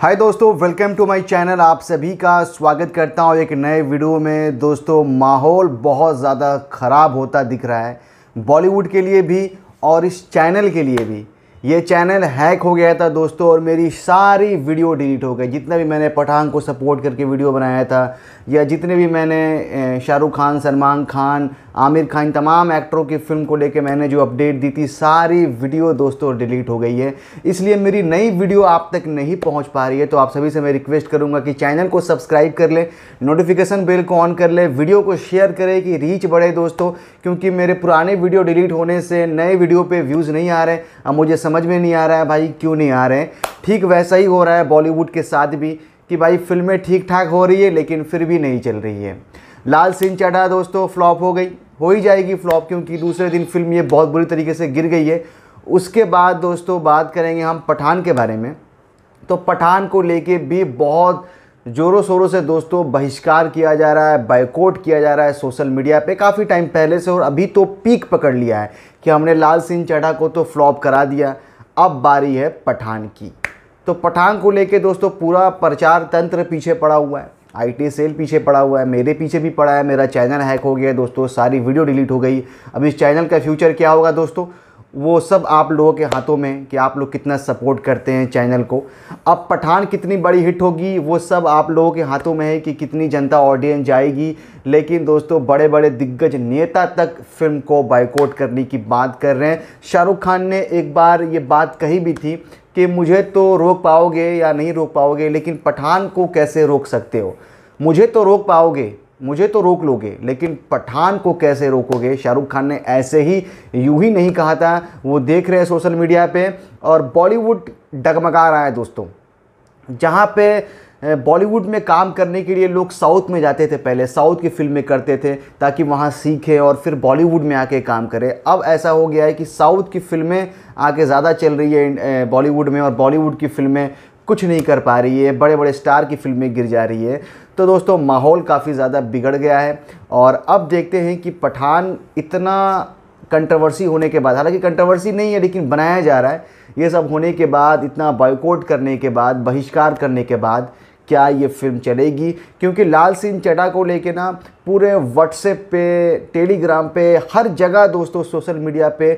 हाय दोस्तों welcome to my channel आप सभी का स्वागत करता हूँ एक नए वीडियो में दोस्तों माहौल बहुत ज़्यादा ख़राब होता दिख रहा है बॉलीवुड के लिए भी और इस चैनल के लिए भी ये चैनल हैक हो गया था दोस्तों और मेरी सारी वीडियो डिलीट हो गई जितना भी मैंने पठान को सपोर्ट करके वीडियो बनाया था या जितने भी मैंने शाहरुख खान सलमान खान आमिर खान तमाम एक्टरों की फ़िल्म को लेके मैंने जो अपडेट दी थी सारी वीडियो दोस्तों डिलीट हो गई है इसलिए मेरी नई वीडियो आप तक नहीं पहुंच पा रही है तो आप सभी से मैं रिक्वेस्ट करूंगा कि चैनल को सब्सक्राइब कर ले नोटिफिकेशन बेल को ऑन कर ले वीडियो को शेयर करें कि रीच बढ़े दोस्तों क्योंकि मेरे पुराने वीडियो डिलीट होने से नए वीडियो पर व्यूज़ नहीं आ रहे अब मुझे समझ में नहीं आ रहा है भाई क्यों नहीं आ रहे हैं ठीक वैसा ही हो रहा है बॉलीवुड के साथ भी कि भाई फिल्में ठीक ठाक हो रही है लेकिन फिर भी नहीं चल रही है लाल सिंह चढ़ा दोस्तों फ्लॉप हो गई हो ही जाएगी फ्लॉप क्योंकि दूसरे दिन फिल्म ये बहुत बुरी तरीके से गिर गई है उसके बाद दोस्तों बात करेंगे हम पठान के बारे में तो पठान को लेके भी बहुत जोरों शोरों से दोस्तों बहिष्कार किया जा रहा है बाइकोट किया जा रहा है सोशल मीडिया पे काफ़ी टाइम पहले से और अभी तो पीक पकड़ लिया है कि हमने लाल सिंह चढ़ा को तो फ्लॉप करा दिया अब बारी है पठान की तो पठान को लेके दोस्तों पूरा प्रचार तंत्र पीछे पड़ा हुआ है आई सेल पीछे पड़ा हुआ है मेरे पीछे भी पड़ा है मेरा चैनल हैक हो गया है दोस्तों सारी वीडियो डिलीट हो गई अब इस चैनल का फ्यूचर क्या होगा दोस्तों वो सब आप लोगों के हाथों में कि आप लोग कितना सपोर्ट करते हैं चैनल को अब पठान कितनी बड़ी हिट होगी वो सब आप लोगों के हाथों में है कि कितनी जनता ऑडियंस जाएगी लेकिन दोस्तों बड़े बड़े दिग्गज नेता तक फिल्म को बाइकआउट करने की बात कर रहे हैं शाहरुख खान ने एक बार ये बात कही भी थी कि मुझे तो रोक पाओगे या नहीं रोक पाओगे लेकिन पठान को कैसे रोक सकते हो मुझे तो रोक पाओगे मुझे तो रोक लोगे लेकिन पठान को कैसे रोकोगे शाहरुख खान ने ऐसे ही यूं ही नहीं कहा था वो देख रहे हैं सोशल मीडिया पे और बॉलीवुड डगमगा रहा है दोस्तों जहाँ पे बॉलीवुड में काम करने के लिए लोग साउथ में जाते थे पहले साउथ की फिल्में करते थे ताकि वहाँ सीखे और फिर बॉलीवुड में आके काम करें अब ऐसा हो गया है कि साउथ की फिल्में आके ज़्यादा चल रही है बॉलीवुड में और बॉलीवुड की फिल्में कुछ नहीं कर पा रही है बड़े बड़े स्टार की फिल्में गिर जा रही है तो दोस्तों माहौल काफ़ी ज़्यादा बिगड़ गया है और अब देखते हैं कि पठान इतना कंट्रोवर्सी होने के बाद हालांकि कंट्रोवर्सी नहीं है लेकिन बनाया जा रहा है ये सब होने के बाद इतना बॉयकॉट करने के बाद बहिष्कार करने के बाद क्या ये फिल्म चलेगी क्योंकि लाल सिंह चड्डा को लेके ना पूरे व्हाट्सएप पे टेलीग्राम पे हर जगह दोस्तों सोशल मीडिया पे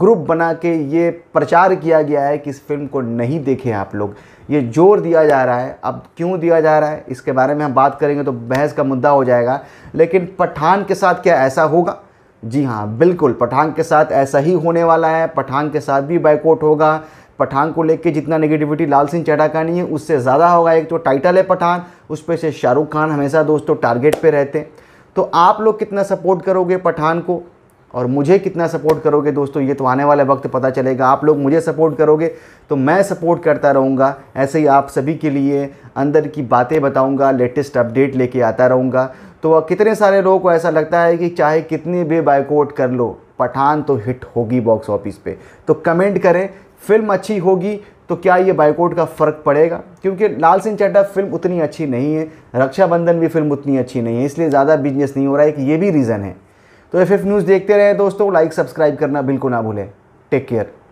ग्रुप बना के ये प्रचार किया गया है कि इस फिल्म को नहीं देखें आप लोग ये जोर दिया जा रहा है अब क्यों दिया जा रहा है इसके बारे में हम बात करेंगे तो बहस का मुद्दा हो जाएगा लेकिन पठान के साथ क्या ऐसा होगा जी हाँ बिल्कुल पठान के साथ ऐसा ही होने वाला है पठान के साथ भी बाइकआउट होगा पठान को लेके जितना नेगेटिविटी लाल सिंह चड्ढा का नहीं है उससे ज़्यादा होगा एक तो टाइटल है पठान उस पर से शाहरुख खान हमेशा दोस्तों टारगेट पे रहते हैं तो आप लोग कितना सपोर्ट करोगे पठान को और मुझे कितना सपोर्ट करोगे दोस्तों ये तो आने वाले वक्त पता चलेगा आप लोग मुझे सपोर्ट करोगे तो मैं सपोर्ट करता रहूँगा ऐसे ही आप सभी के लिए अंदर की बातें बताऊँगा लेटेस्ट अपडेट लेके आता रहूँगा तो कितने सारे लोगों को ऐसा लगता है कि चाहे कितनी भी बाइकआउट कर लो पठान तो हिट होगी बॉक्स ऑफिस पे तो कमेंट करें फिल्म अच्छी होगी तो क्या ये बाइकआउट का फ़र्क पड़ेगा क्योंकि लाल सिंह चड्डा फिल्म उतनी अच्छी नहीं है रक्षाबंधन भी फिल्म उतनी अच्छी नहीं है इसलिए ज़्यादा बिजनेस नहीं हो रहा है कि ये भी रीज़न है तो एफ न्यूज़ देखते रहें दोस्तों लाइक सब्सक्राइब करना बिल्कुल ना भूलें टेक केयर